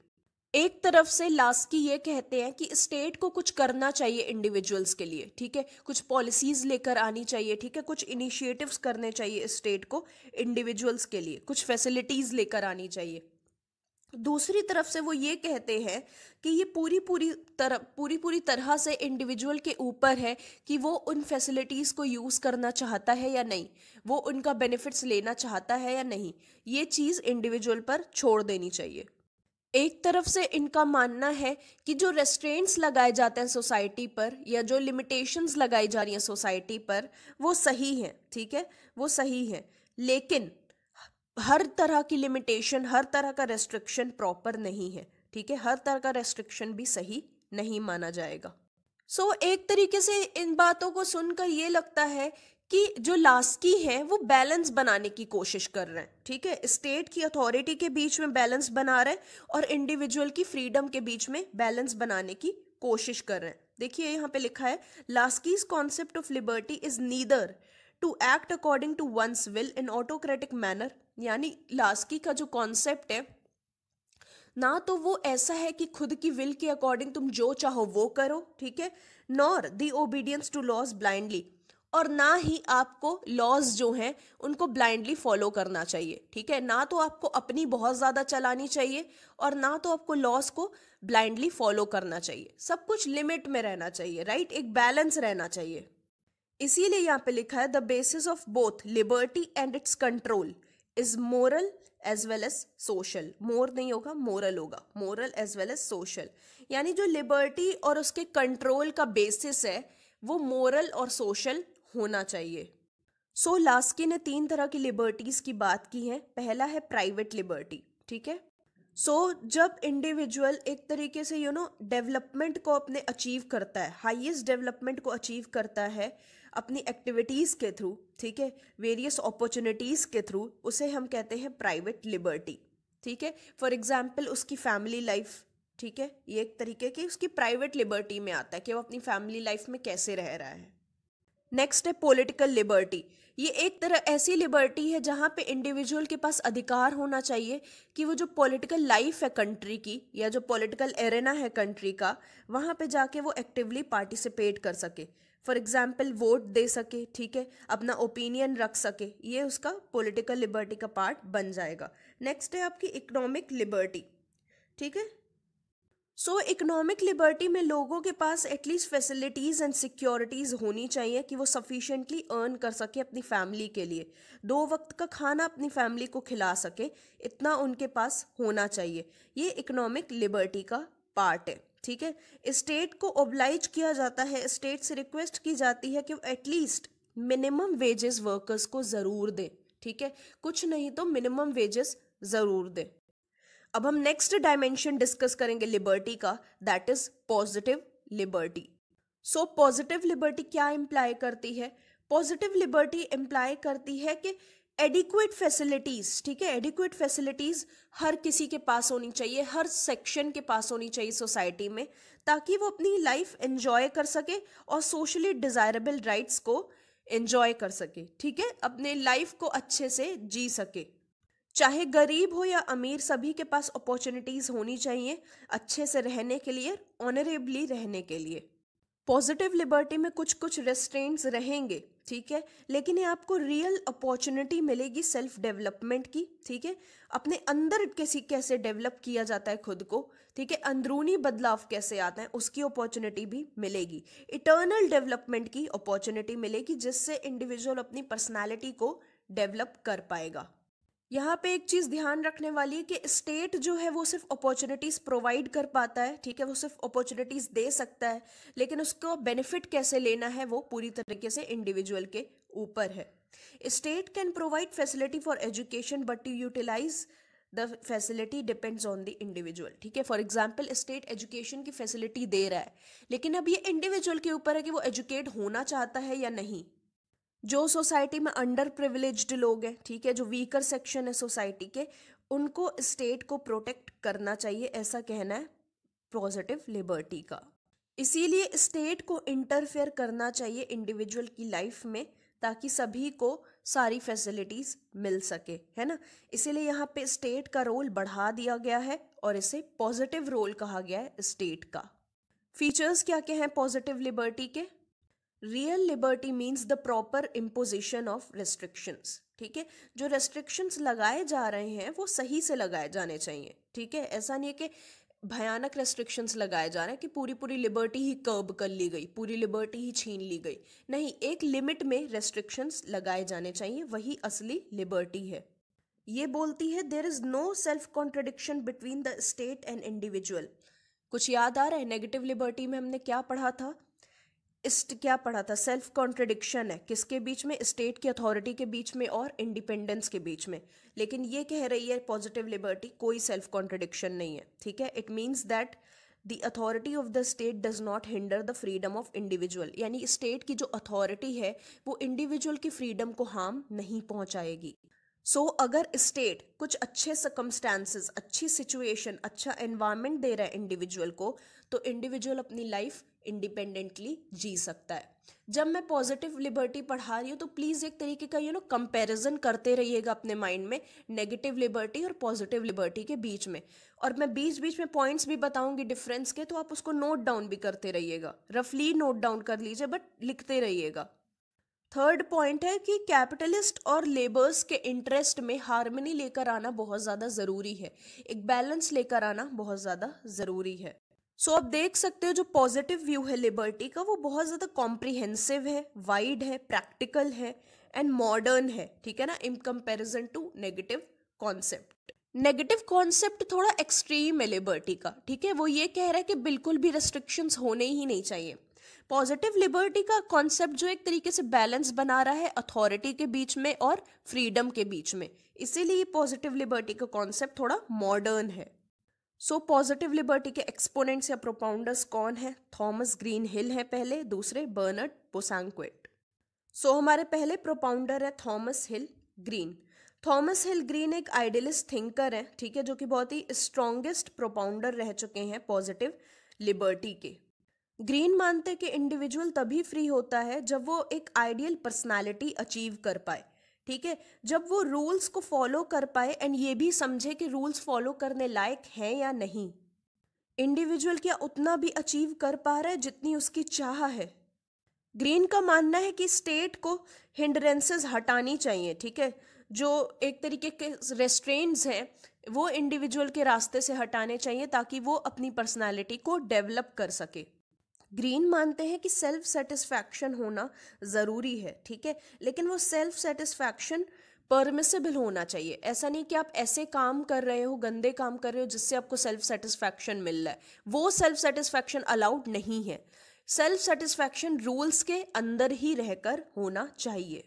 एक तरफ से लास्की ये कहते हैं कि स्टेट को कुछ करना चाहिए इंडिविजुअल्स के लिए ठीक है कुछ पॉलिसीज लेकर आनी चाहिए ठीक है कुछ इनिशिएटिव्स करने चाहिए स्टेट को इंडिविजुअल्स के लिए कुछ फैसिलिटीज़ लेकर आनी चाहिए दूसरी तरफ से वो ये कहते हैं कि ये पूरी पूरी तरह पूरी पूरी तरह से इंडिविजुअल के ऊपर है कि वो उन फैसिलिटीज़ को यूज़ करना चाहता है या नहीं वो उनका बेनिफिट्स लेना चाहता है या नहीं ये चीज़ इंडिविजुअल पर छोड़ देनी चाहिए एक तरफ से इनका मानना है कि जो रेस्ट्रेंट्स लगाए जाते हैं सोसाइटी पर या जो लिमिटेशंस लगाई जा रही हैं सोसाइटी पर वो सही हैं ठीक है वो सही है लेकिन हर तरह की लिमिटेशन हर तरह का रेस्ट्रिक्शन प्रॉपर नहीं है ठीक है हर तरह का रेस्ट्रिक्शन भी सही नहीं माना जाएगा सो so, एक तरीके से इन बातों को सुनकर ये लगता है कि जो लास्की है वो बैलेंस बनाने की कोशिश कर रहे हैं ठीक है स्टेट की अथॉरिटी के बीच में बैलेंस बना रहे हैं और इंडिविजुअल की फ्रीडम के बीच में बैलेंस बनाने की कोशिश कर रहे हैं देखिए यहाँ पे लिखा है Laski's concept of liberty is neither to act according to one's will in autocratic manner यानी लास्की का जो कॉन्सेप्ट है ना तो वो ऐसा है कि खुद की विल के अकॉर्डिंग तुम जो चाहो वो करो ठीक है nor the obedience to laws blindly और ना ही आपको लॉज जो हैं उनको ब्लाइंडली फॉलो करना चाहिए ठीक है ना तो आपको अपनी बहुत ज़्यादा चलानी चाहिए और ना तो आपको लॉज को ब्लाइंडली फॉलो करना चाहिए सब कुछ लिमिट में रहना चाहिए राइट एक बैलेंस रहना चाहिए इसीलिए यहाँ पे लिखा है the basis of both liberty and its control is moral as well as social more नहीं होगा मोरल होगा moral as well as social यानी जो लिबर्टी और उसके कंट्रोल का बेसिस है वो मोरल और सोशल होना चाहिए सो so, लास्की ने तीन तरह की लिबर्टीज़ की बात की है पहला है प्राइवेट लिबर्टी ठीक है सो so, जब इंडिविजुअल एक तरीके से यू नो डेवलपमेंट को अपने अचीव करता है हाईएस्ट डेवलपमेंट को अचीव करता है अपनी एक्टिविटीज़ के थ्रू ठीक है वेरियस अपॉर्चुनिटीज़ के थ्रू उसे हम कहते हैं प्राइवेट लिबर्टी ठीक है फॉर एग्जाम्पल उसकी फैमिली लाइफ ठीक है ये एक तरीके की उसकी प्राइवेट लिबर्टी में आता है कि वो अपनी फैमिली लाइफ में कैसे रह रहा है नेक्स्ट है पॉलिटिकल लिबर्टी ये एक तरह ऐसी लिबर्टी है जहाँ पे इंडिविजुअल के पास अधिकार होना चाहिए कि वो जो पॉलिटिकल लाइफ है कंट्री की या जो पॉलिटिकल एरेना है कंट्री का वहाँ पे जाके वो एक्टिवली पार्टिसिपेट कर सके फॉर एग्जाम्पल वोट दे सके ठीक है अपना ओपिनियन रख सके ये उसका पॉलिटिकल लिबर्टी का पार्ट बन जाएगा नेक्स्ट है आपकी इकोनॉमिक लिबर्टी ठीक है सो इकोनॉमिक लिबर्टी में लोगों के पास एटलीस्ट फैसिलिटीज़ एंड सिक्योरिटीज़ होनी चाहिए कि वो सफिशेंटली अर्न कर सके अपनी फैमिली के लिए दो वक्त का खाना अपनी फैमिली को खिला सके इतना उनके पास होना चाहिए ये इकोनॉमिक लिबर्टी का पार्ट है ठीक है स्टेट को ओबलाइज किया जाता है स्टेट से रिक्वेस्ट की जाती है कि एटलीस्ट मिनिमम वेजेस वर्कर्स को ज़रूर दें ठीक है कुछ नहीं तो मिनिमम वेजेस ज़रूर दें अब हम नेक्स्ट डायमेंशन डिस्कस करेंगे लिबर्टी का that is positive liberty so positive liberty क्या इम्प्लाई करती है पॉजिटिव लिबर्टी इम्प्लाई करती है कि एडिक्वेट फैसिलिटीज़ ठीक है एडिक्वेट फैसिलिटीज़ हर किसी के पास होनी चाहिए हर सेक्शन के पास होनी चाहिए सोसाइटी में ताकि वो अपनी लाइफ एंजॉय कर सके और सोशली डिज़ायरेबल राइट्स को एंजॉय कर सके ठीक है अपने लाइफ को अच्छे से जी सके चाहे गरीब हो या अमीर सभी के पास अपॉर्चुनिटीज़ होनी चाहिए अच्छे से रहने के लिए ऑनरेबली रहने के लिए पॉजिटिव लिबर्टी में कुछ कुछ रेस्ट्रेंट्स रहेंगे ठीक है लेकिन ये आपको रियल अपॉर्चुनिटी मिलेगी सेल्फ डेवलपमेंट की ठीक है अपने अंदर किसी कैसे डेवलप किया जाता है खुद को ठीक है अंदरूनी बदलाव कैसे आते हैं उसकी अपॉर्चुनिटी भी मिलेगी इटर्नल डेवलपमेंट की अपॉर्चुनिटी मिलेगी जिससे इंडिविजुअल अपनी पर्सनैलिटी को डेवलप कर पाएगा यहाँ पे एक चीज़ ध्यान रखने वाली है कि स्टेट जो है वो सिर्फ अपॉर्चुनिटीज़ प्रोवाइड कर पाता है ठीक है वो सिर्फ अपॉर्चुनिटीज़ दे सकता है लेकिन उसको बेनिफिट कैसे लेना है वो पूरी तरीके से इंडिविजुअल के ऊपर है state can provide facility for education but to utilize the facility depends on the individual ठीक है फॉर एग्जाम्पल स्टेट एजुकेशन की फैसिलिटी दे रहा है लेकिन अब ये इंडिविजुअल के ऊपर है कि वो एजुकेट होना चाहता है या नहीं जो सोसाइटी में अंडर प्रिविलेज लोग हैं ठीक है जो वीकर सेक्शन है सोसाइटी के उनको स्टेट को प्रोटेक्ट करना चाहिए ऐसा कहना है पॉजिटिव लिबर्टी का इसीलिए स्टेट को इंटरफेयर करना चाहिए इंडिविजुअल की लाइफ में ताकि सभी को सारी फैसिलिटीज मिल सके है ना इसीलिए यहाँ पे स्टेट का रोल बढ़ा दिया गया है और इसे पॉजिटिव रोल कहा गया है स्टेट का फीचर्स क्या क्या हैं पॉजिटिव लिबर्टी के real liberty means the proper imposition of restrictions ठीक है जो रेस्ट्रिक्शंस लगाए जा रहे हैं वो सही से लगाए जाने चाहिए ठीक है ऐसा नहीं है कि भयानक रेस्ट्रिक्शंस लगाए जा रहे हैं कि पूरी पूरी लिबर्टी ही कर्ब कर ली गई पूरी लिबर्टी ही छीन ली गई नहीं एक लिमिट में रेस्ट्रिक्शंस लगाए जाने चाहिए वही असली लिबर्टी है ये बोलती है there is no self contradiction between the state and individual कुछ याद आ रहा है नेगेटिव लिबर्टी में हमने क्या पढ़ा था इस्ट क्या पढ़ा था सेल्फ कॉन्ट्रडिक्शन है किसके बीच में स्टेट की अथॉरिटी के बीच में और इंडिपेंडेंस के बीच में लेकिन ये कह रही है पॉजिटिव लिबर्टी कोई सेल्फ कॉन्ट्रडिक्शन नहीं है ठीक है it means that the authority of the state does not hinder the freedom of individual यानी स्टेट की जो अथॉरिटी है वो इंडिविजुअल की फ्रीडम को हार्म नहीं पहुंचाएगी सो so, अगर स्टेट कुछ अच्छे सकमस्टांसेस अच्छी सिचुएशन अच्छा एनवायरनमेंट दे रहा है इंडिविजुअल को तो इंडिविजुअल अपनी लाइफ इंडिपेंडेंटली जी सकता है जब मैं पॉजिटिव लिबर्टी पढ़ा रही हूँ तो प्लीज़ एक तरीके का यू नो कंपैरिजन करते रहिएगा अपने माइंड में नेगेटिव लिबर्टी और पॉजिटिव लिबर्टी के बीच में और मैं बीच बीच में पॉइंट्स भी बताऊंगी डिफरेंस के तो आप उसको नोट डाउन भी करते रहिएगा रफली नोट डाउन कर लीजिए बट लिखते रहिएगा थर्ड पॉइंट है कि कैपिटलिस्ट और लेबर्स के इंटरेस्ट में हारमनी लेकर आना बहुत ज़्यादा ज़रूरी है एक बैलेंस लेकर आना बहुत ज़्यादा ज़रूरी है सो so, आप देख सकते हो जो पॉजिटिव व्यू है लिबर्टी का वो बहुत ज़्यादा कॉम्प्रिहेंसिव है वाइड है प्रैक्टिकल है एंड मॉडर्न है ठीक है ना in comparison to negative concept negative concept थोड़ा एक्सट्रीम है लिबर्टी का ठीक है वो ये कह रहा है कि बिल्कुल भी रेस्ट्रिक्शंस होने ही नहीं चाहिए पॉजिटिव लिबर्टी का कॉन्सेप्ट जो एक तरीके से बैलेंस बना रहा है अथॉरिटी के बीच में और फ्रीडम के बीच में इसीलिए पॉजिटिव लिबर्टी का कॉन्सेप्ट थोड़ा मॉडर्न है सो पॉजिटिव लिबर्टी के एक्सपोनेंट्स या प्रोपाउंडर्स कौन है थॉमस ग्रीन हिल है पहले दूसरे बर्नर्ड बोसांक्वेट सो हमारे पहले प्रोपाउंडर है Thomas Hill Green Thomas Hill Green एक आइडियलिस्ट थिंकर है ठीक है जो कि बहुत ही स्ट्रॉन्गेस्ट प्रोपाउंडर रह चुके हैं पॉजिटिव लिबर्टी के ग्रीन मानते कि इंडिविजुअल तभी फ्री होता है जब वो एक आइडियल पर्सनालिटी अचीव कर पाए ठीक है जब वो रूल्स को फॉलो कर पाए एंड ये भी समझे कि रूल्स फॉलो करने लायक हैं या नहीं इंडिविजुअल क्या उतना भी अचीव कर पा रहा है जितनी उसकी चाह है ग्रीन का मानना है कि स्टेट को हिंड्रेंसेस हटानी चाहिए ठीक है जो एक तरीके के रेस्ट्रेंट्स हैं वो इंडिविजुअल के रास्ते से हटाने चाहिए ताकि वो अपनी पर्सनालिटी को डेवलप कर सके ग्रीन मानते हैं कि सेल्फ सेटिस्फैक्शन होना ज़रूरी है ठीक है लेकिन वो सेल्फ सेटिस्फैक्शन परमिसेबल होना चाहिए ऐसा नहीं कि आप ऐसे काम कर रहे हो गंदे काम कर रहे हो जिससे आपको सेल्फ सेटिस्फैक्शन मिल रहा है वो सेल्फ सेटिस्फैक्शन अलाउड नहीं है सेल्फ सेटिस्फैक्शन रूल्स के अंदर ही रहकर होना चाहिए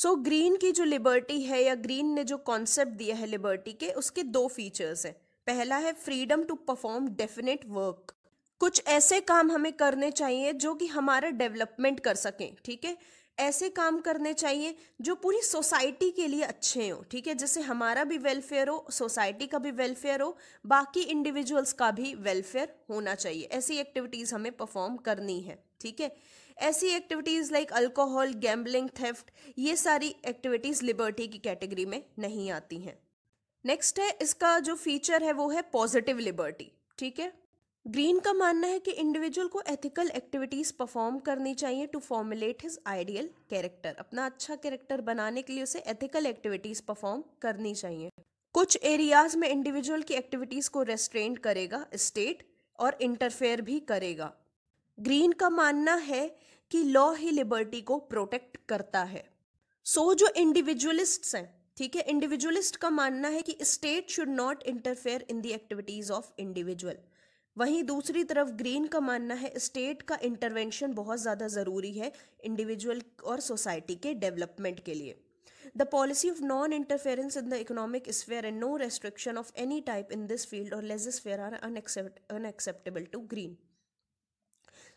सो so, ग्रीन की जो लिबर्टी है या ग्रीन ने जो कॉन्सेप्ट दिया है लिबर्टी के उसके दो फीचर्स हैं पहला है freedom to perform definite work कुछ ऐसे काम हमें करने चाहिए जो कि हमारा डेवलपमेंट कर सकें ठीक है ऐसे काम करने चाहिए जो पूरी सोसाइटी के लिए अच्छे हों ठीक है जैसे हमारा भी वेलफेयर हो सोसाइटी का भी वेलफेयर हो बाकी इंडिविजुअल्स का भी वेलफेयर होना चाहिए ऐसी एक्टिविटीज़ हमें परफॉर्म करनी है ठीक है ऐसी activities like alcohol gambling theft ये सारी एक्टिविटीज़ लिबर्टी की कैटेगरी में नहीं आती हैं नेक्स्ट है इसका जो फीचर है वो है पॉजिटिव लिबर्टी ठीक है ग्रीन का मानना है कि इंडिविजुअल को एथिकल एक्टिविटीज़ परफॉर्म करनी चाहिए to formulate his ideal character अपना अच्छा कैरेक्टर बनाने के लिए उसे एथिकल एक्टिविटीज़ परफॉर्म करनी चाहिए कुछ एरियाज़ में इंडिविजुअल की एक्टिविटीज़ को रेस्ट्रेन करेगा स्टेट और इंटरफेयर भी करेगा ग्रीन का मानना है कि लॉ ही लिबर्टी को प्रोटेक्ट करता है सो so, जो इंडिविजुअलिस्ट हैं ठीक है इंडिविजुअलिस्ट का मानना है कि state should not interfere in the activities of individual वहीं दूसरी तरफ ग्रीन का मानना है स्टेट का इंटरवेंशन बहुत ज़्यादा ज़रूरी है इंडिविजुअल और सोसाइटी के डेवलपमेंट के लिए the policy of non interference in the economic sphere and no restriction of any type in this field और laissez sphere are unacceptable to Green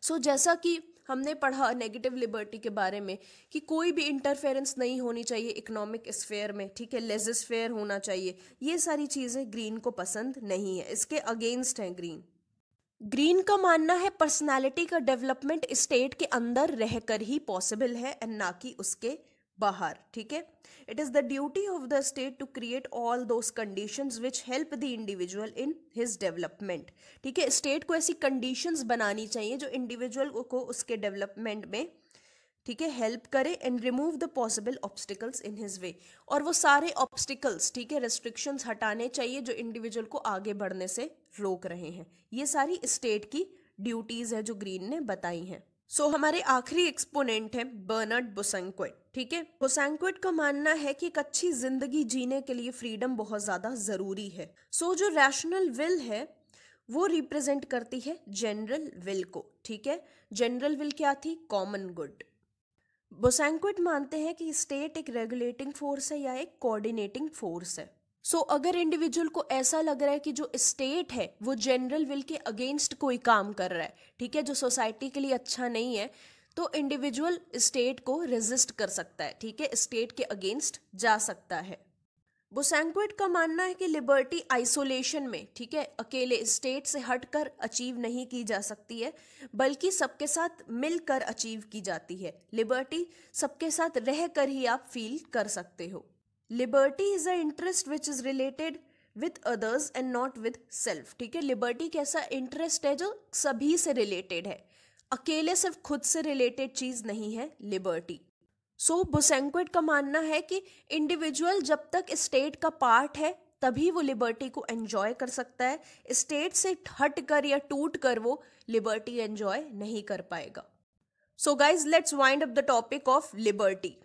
so जैसा कि हमने पढ़ा नेगेटिव लिबर्टी के बारे में कि कोई भी इंटरफेरेंस नहीं होनी चाहिए इकोनॉमिक स्फेयर में ठीक है लेजिस्फेयर होना चाहिए ये सारी चीज़ें ग्रीन को पसंद नहीं है इसके अगेंस्ट हैं ग्रीन ग्रीन का मानना है पर्सनालिटी का डेवलपमेंट स्टेट के अंदर रहकर ही पॉसिबल है एंड ना कि उसके बाहर ठीक है it is the duty of the state to create all those conditions which help the individual in his development ठीक है स्टेट को ऐसी कंडीशंस बनानी चाहिए जो इंडिविजुअल को उसके डेवलपमेंट में ठीक है हेल्प करे and remove the possible obstacles in his way और वो सारे ऑब्स्टिकल्स ठीक है रेस्ट्रिक्शन हटाने चाहिए जो इंडिविजुअल को आगे बढ़ने से रोक रहे हैं ये सारी स्टेट की ड्यूटीज है जो ग्रीन ने बताई हैं सो so, हमारे आखिरी एक्सपोनेंट है बर्नर्ड बोसेंक्वेट ठीक है बोसेंक्वेट का मानना है कि एक अच्छी जिंदगी जीने के लिए फ्रीडम बहुत ज्यादा जरूरी है सो so, जो रैशनल विल है वो रिप्रेजेंट करती है जनरल विल को ठीक है जनरल विल क्या थी कॉमन गुड बोसैंक्विट मानते हैं कि स्टेट एक रेगुलेटिंग फोर्स है या एक कोऑर्डिनेटिंग फोर्स है सो so, अगर इंडिविजुअल को ऐसा लग रहा है कि जो स्टेट है वो जनरल विल के अगेंस्ट कोई काम कर रहा है ठीक है जो सोसाइटी के लिए अच्छा नहीं है तो इंडिविजुअल स्टेट को रेजिस्ट कर सकता है ठीक है स्टेट के अगेंस्ट जा सकता है बुसेंक्वेट का मानना है कि लिबर्टी आइसोलेशन में ठीक है अकेले स्टेट से हटकर अचीव नहीं की जा सकती है बल्कि सबके साथ मिलकर अचीव की जाती है लिबर्टी सबके साथ रह कर ही आप फील कर सकते हो liberty is a interest which is related with others and not with self ठीक है लिबर्टी कैसा इंटरेस्ट है जो सभी से रिलेटेड है अकेले सिर्फ खुद से रिलेटेड चीज़ नहीं है लिबर्टी सो so, बोसेंक्वेट का मानना है कि इंडिविजुअल जब तक स्टेट का पार्ट है तभी वो लिबर्टी को एंजॉय कर सकता है स्टेट से हट कर या टूट कर वो लिबर्टी एंजॉय नहीं कर पाएगा so guys let's wind up the topic of liberty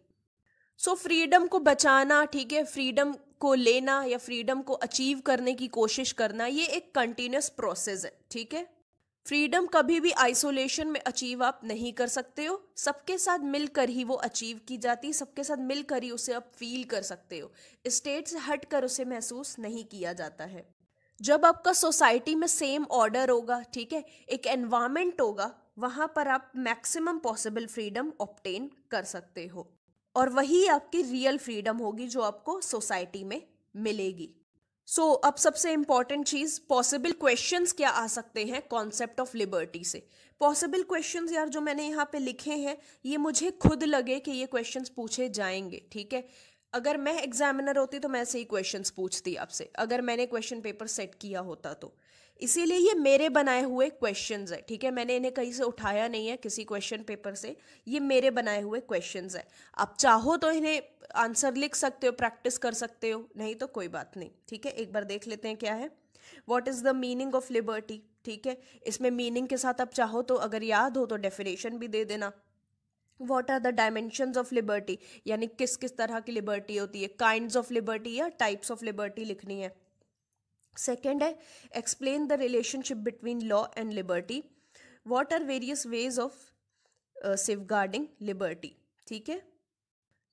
so freedom को बचाना ठीक है फ्रीडम को लेना या फ्रीडम को अचीव करने की कोशिश करना ये एक कंटिन्यूस प्रोसेस है ठीक है फ्रीडम कभी भी आइसोलेशन में अचीव आप नहीं कर सकते हो सबके साथ मिलकर ही वो अचीव की जाती है सबके साथ मिलकर ही उसे आप फील कर सकते हो स्टेट से हट कर उसे महसूस नहीं किया जाता है जब आपका सोसाइटी में सेम ऑर्डर होगा ठीक है एक एनवायरमेंट होगा वहाँ पर आप मैक्सिमम पॉसिबल फ्रीडम ऑप्टेन कर सकते हो और वही आपकी रियल फ्रीडम होगी जो आपको सोसाइटी में मिलेगी सो so, अब सबसे इंपॉर्टेंट चीज पॉसिबल क्वेश्चंस क्या आ सकते हैं कॉन्सेप्ट ऑफ लिबर्टी से पॉसिबल क्वेश्चंस यार जो मैंने यहाँ पे लिखे हैं ये मुझे खुद लगे कि ये क्वेश्चंस पूछे जाएंगे ठीक है अगर मैं एग्जामिनर होती तो मैं ऐसे ही क्वेश्चंस पूछती आपसे अगर मैंने क्वेश्चन पेपर सेट किया होता तो इसीलिए ये मेरे बनाए हुए क्वेश्चंस है ठीक है मैंने इन्हें कहीं से उठाया नहीं है किसी क्वेश्चन पेपर से ये मेरे बनाए हुए क्वेश्चंस है आप चाहो तो इन्हें आंसर लिख सकते हो प्रैक्टिस कर सकते हो नहीं तो कोई बात नहीं ठीक है एक बार देख लेते हैं क्या है what is the meaning of liberty ठीक है इसमें मीनिंग के साथ आप चाहो तो अगर याद हो तो डेफिनेशन भी दे देना what are the dimension of liberty यानी किस किस तरह की लिबर्टी होती है काइंड ऑफ लिबर्टी या टाइप्स ऑफ लिबर्टी लिखनी है सेकेंड है explain the relationship between law and liberty what are various ways of safeguarding liberty ठीक है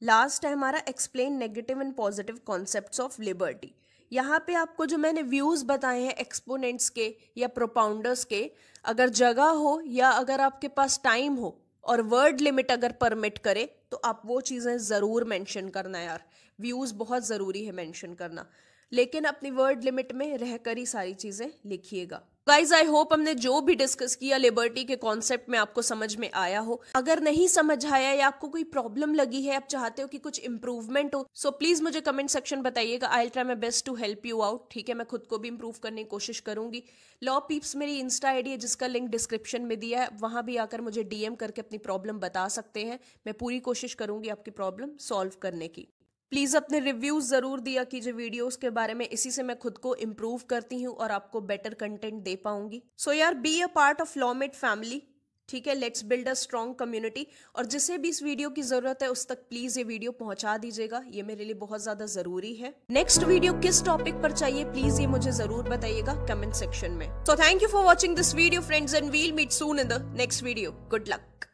लास्ट है हमारा explain negative and positive concept of liberty यहाँ पे आपको जो मैंने व्यूज़ बताए हैं एक्सपोनेंट्स के या प्रोपाउंडर्स के अगर जगह हो या अगर आपके पास टाइम हो और वर्ड लिमिट अगर परमिट करे तो आप वो चीज़ें ज़रूर मेंशन करना यार व्यूज़ बहुत ज़रूरी है मेंशन करना लेकिन अपनी वर्ड लिमिट में रहकर ही सारी चीज़ें लिखिएगा गाइज आई होप हमने जो भी डिस्कस किया लिबर्टी के कॉन्सेप्ट में आपको समझ में आया हो अगर नहीं समझ आया या आपको कोई प्रॉब्लम लगी है आप चाहते हो कि कुछ इंप्रूवमेंट हो सो so प्लीज मुझे कमेंट सेक्शन बताइएगा I try my best to help you out ठीक है मैं खुद को भी इंप्रूव करने की कोशिश करूंगी लॉ पीप्स मेरी इंस्टा आईडी है जिसका लिंक डिस्क्रिप्शन में दिया है वहां भी आकर मुझे डीएम करके अपनी प्रॉब्लम बता सकते हैं मैं पूरी कोशिश करूंगी आपकी प्रॉब्लम सॉल्व करने की प्लीज़ अपने रिव्यूज़ ज़रूर दिया कीजिए वीडियोस के बारे में इसी से मैं खुद को इम्प्रूव करती हूँ और आपको बेटर कंटेंट दे पाऊंगी सो यार be a part of lawmate family ठीक है let's build a strong community और जिसे भी इस वीडियो की जरूरत है उस तक प्लीज ये वीडियो पहुंचा दीजिएगा ये मेरे लिए बहुत ज्यादा जरूरी है नेक्स्ट वीडियो किस टॉपिक पर चाहिए प्लीज ये मुझे जरूर बताइएगा कमेंट सेक्शन में so thank you for watching this video friends and we'll meet soon in the next video good luck